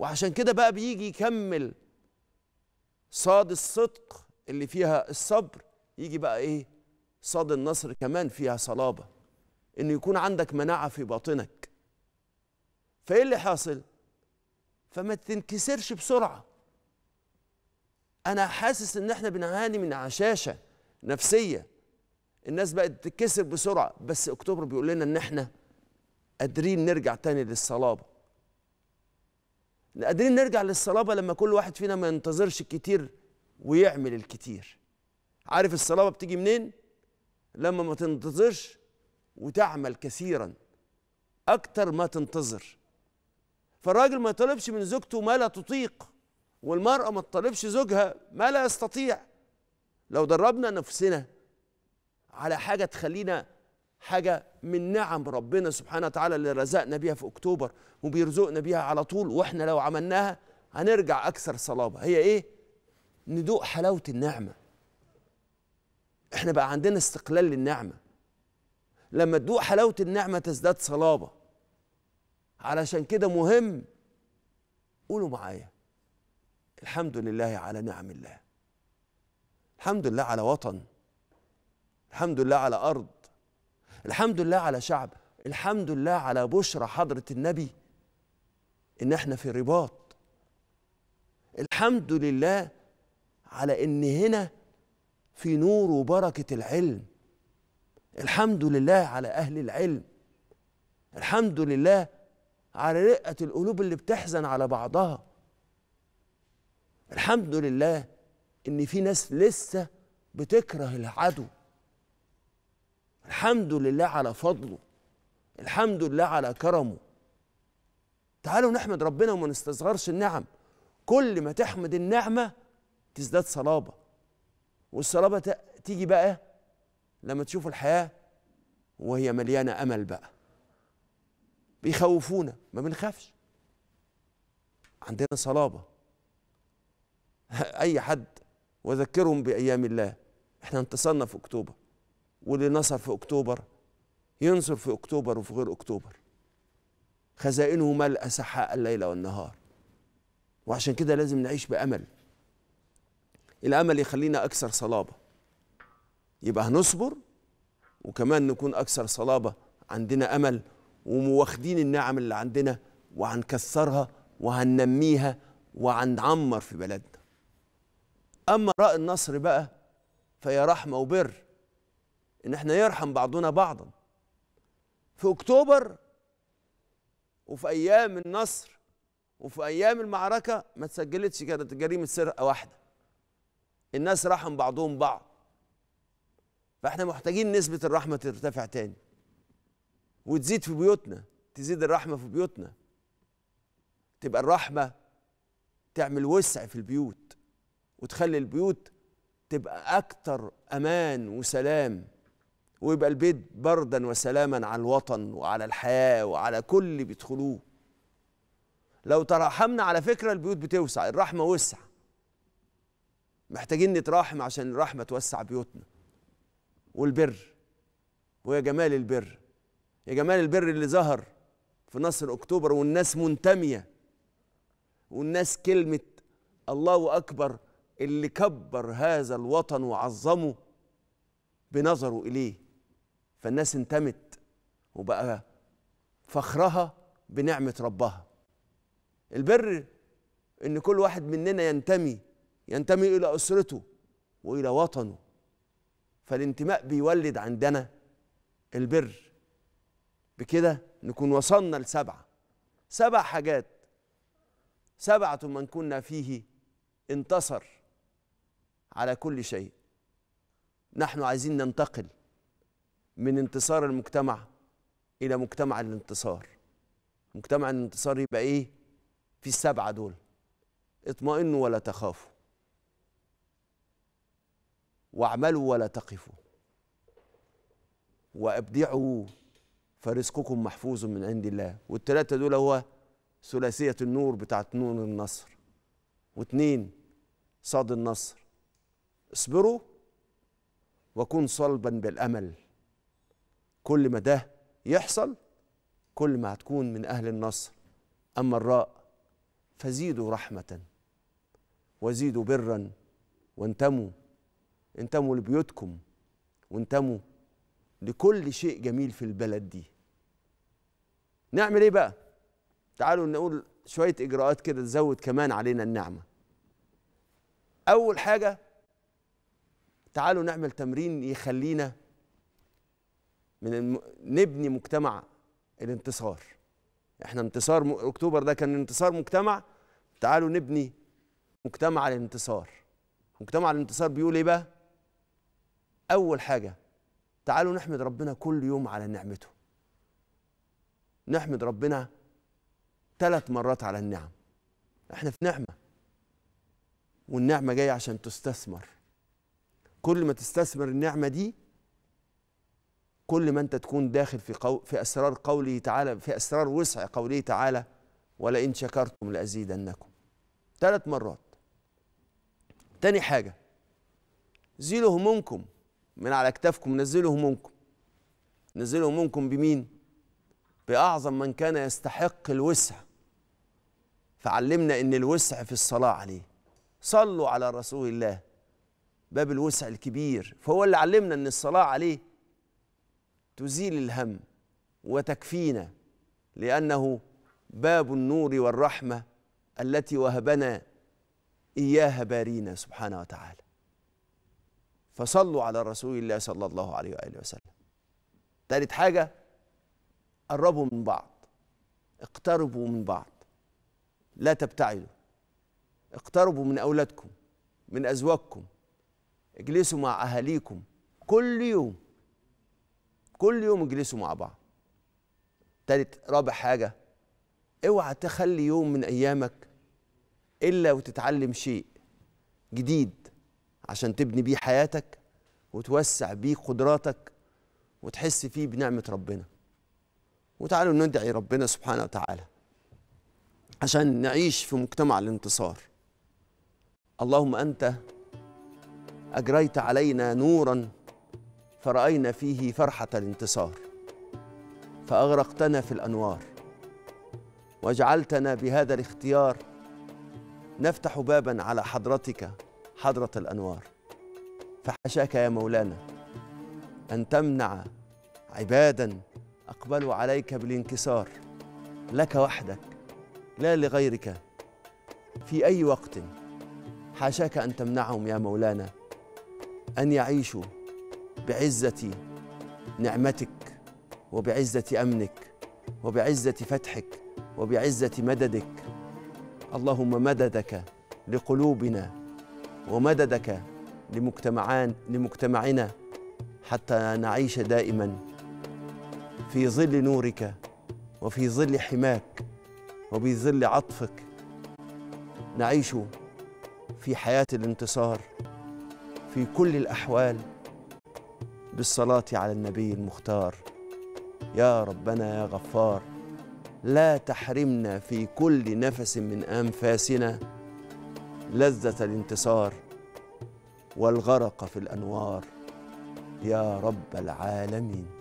وعشان كده بقى بيجي يكمل صاد الصدق اللي فيها الصبر يجي بقى ايه صاد النصر كمان فيها صلابه انه يكون عندك مناعه في باطنك فايه اللي حاصل فما تنكسرش بسرعه انا حاسس ان احنا بنعاني من عشاشه نفسيه الناس بقت تتكسر بسرعه بس اكتوبر بيقول لنا ان احنا قادرين نرجع تاني للصلابه قادرين نرجع للصلابه لما كل واحد فينا ما ينتظرش الكتير ويعمل الكتير عارف الصلابه بتيجي منين لما ما تنتظرش وتعمل كثيرا اكتر ما تنتظر فالراجل ما يطلبش من زوجته ما لا تطيق والمرأة ما تطلبش زوجها ما لا يستطيع لو دربنا نفسنا على حاجة تخلينا حاجة من نعم ربنا سبحانه وتعالى اللي رزقنا بيها في أكتوبر وبيرزقنا بيها على طول وإحنا لو عملناها هنرجع أكثر صلابة هي إيه؟ ندوق حلاوة النعمة إحنا بقى عندنا استقلال للنعمة لما تدوق حلاوة النعمة تزداد صلابة علشان كده مهم قولوا معايا الحمد لله على نعم الله الحمد لله على وطن الحمد لله على أرض الحمد لله على شعب الحمد لله على بشرى حضرة النبي إن إحنا في الرباط الحمد لله على إن هنا في نور وبركة العلم الحمد لله على أهل العلم الحمد لله على رقة القلوب اللي بتحزن على بعضها الحمد لله إن في ناس لسه بتكره العدو الحمد لله على فضله الحمد لله على كرمه تعالوا نحمد ربنا وما نستصغرش النعم كل ما تحمد النعمة تزداد صلابة والصلابة تيجي بقى لما تشوف الحياة وهي مليانة أمل بقى بيخوفونا ما بنخافش عندنا صلابة أي حد وذكرهم بأيام الله احنا انتصرنا في أكتوبر واللي نصر في أكتوبر ينصر في أكتوبر وفي غير أكتوبر خزائنه ملأ سحاء الليل والنهار وعشان كده لازم نعيش بأمل الأمل يخلينا أكثر صلابة يبقى هنصبر وكمان نكون أكثر صلابة عندنا أمل ومواخدين النعم اللي عندنا وهنكثرها وهننميها وهنعمر في بلدنا أما راء النصر بقى فيا رحمة وبر ان احنا يرحم بعضنا بعضا في اكتوبر وفي ايام النصر وفي ايام المعركه ما تسجلتش كانت جريمه سرقه واحده الناس رحم بعضهم بعض فاحنا محتاجين نسبه الرحمه ترتفع تاني وتزيد في بيوتنا تزيد الرحمه في بيوتنا تبقى الرحمه تعمل وسع في البيوت وتخلي البيوت تبقى اكتر امان وسلام ويبقى البيت بردا وسلاما على الوطن وعلى الحياة وعلى كل اللي بيدخلوه لو تراحمنا على فكرة البيوت بتوسع الرحمة وسع محتاجين نتراحم عشان الرحمة توسع بيوتنا والبر ويا جمال البر يا جمال البر اللي ظهر في نصر أكتوبر والناس منتمية والناس كلمة الله أكبر اللي كبر هذا الوطن وعظمه بنظره إليه فالناس انتمت وبقى فخرها بنعمة ربها البر ان كل واحد مننا ينتمي ينتمي الى اسرته والى وطنه فالانتماء بيولد عندنا البر بكده نكون وصلنا لسبعه سبع حاجات سبعه من كنا فيه انتصر على كل شيء نحن عايزين ننتقل من انتصار المجتمع الى مجتمع الانتصار مجتمع الانتصار يبقى ايه في السبعه دول اطمئنوا ولا تخافوا واعملوا ولا تقفوا وابدعوا فرزقكم محفوظ من عند الله والثلاثه دول هو ثلاثيه النور بتاعت نور النصر واثنين صاد النصر اصبروا وكن صلبا بالامل كل ما ده يحصل كل ما هتكون من أهل النصر أما الراء فزيدوا رحمة وزيدوا برا وانتموا انتموا لبيوتكم وانتموا لكل شيء جميل في البلد دي نعمل ايه بقى تعالوا نقول شويه اجراءات كده تزود كمان علينا النعمه اول حاجه تعالوا نعمل تمرين يخلينا من الم... نبني مجتمع الانتصار احنا انتصار م... اكتوبر ده كان انتصار مجتمع تعالوا نبني مجتمع الانتصار مجتمع الانتصار بيقول ايه بقى اول حاجه تعالوا نحمد ربنا كل يوم على نعمته نحمد ربنا ثلاث مرات على النعم احنا في نعمه والنعمه جايه عشان تستثمر كل ما تستثمر النعمه دي كل ما انت تكون داخل في قو في اسرار قوله تعالى في اسرار وسع قوله تعالى ولئن شكرتم لازيدنكم ثلاث مرات تاني حاجه زيلوا همومكم من على اكتافكم نزلوا همومكم نزلوا همومكم بمين باعظم من كان يستحق الوسع فعلمنا ان الوسع في الصلاه عليه صلوا على رسول الله باب الوسع الكبير فهو اللي علمنا ان الصلاه عليه تزيل الهم وتكفينا لانه باب النور والرحمه التي وهبنا اياها بارينا سبحانه وتعالى فصلوا على رسول الله صلى الله عليه واله وسلم ثالث حاجه قربوا من بعض اقتربوا من بعض لا تبتعدوا اقتربوا من اولادكم من ازواجكم اجلسوا مع اهاليكم كل يوم كل يوم اجلسوا مع بعض تالت رابع حاجه اوعى تخلي يوم من ايامك الا وتتعلم شيء جديد عشان تبني بيه حياتك وتوسع بيه قدراتك وتحس فيه بنعمه ربنا وتعالوا ندعي ربنا سبحانه وتعالى عشان نعيش في مجتمع الانتصار اللهم انت اجريت علينا نورا فرأينا فيه فرحة الانتصار فأغرقتنا في الأنوار وجعلتنا بهذا الاختيار نفتح بابا على حضرتك حضرة الأنوار فحشاك يا مولانا أن تمنع عبادا أقبلوا عليك بالانكسار لك وحدك لا لغيرك في أي وقت حاشاك أن تمنعهم يا مولانا أن يعيشوا بعزة نعمتك وبعزة أمنك وبعزة فتحك وبعزة مددك اللهم مددك لقلوبنا ومددك لمجتمعان لمجتمعنا حتى نعيش دائما في ظل نورك وفي ظل حماك وفي ظل عطفك نعيش في حياة الانتصار في كل الأحوال بالصلاة على النبي المختار يا ربنا يا غفار لا تحرمنا في كل نفس من أنفاسنا لذة الانتصار والغرق في الأنوار يا رب العالمين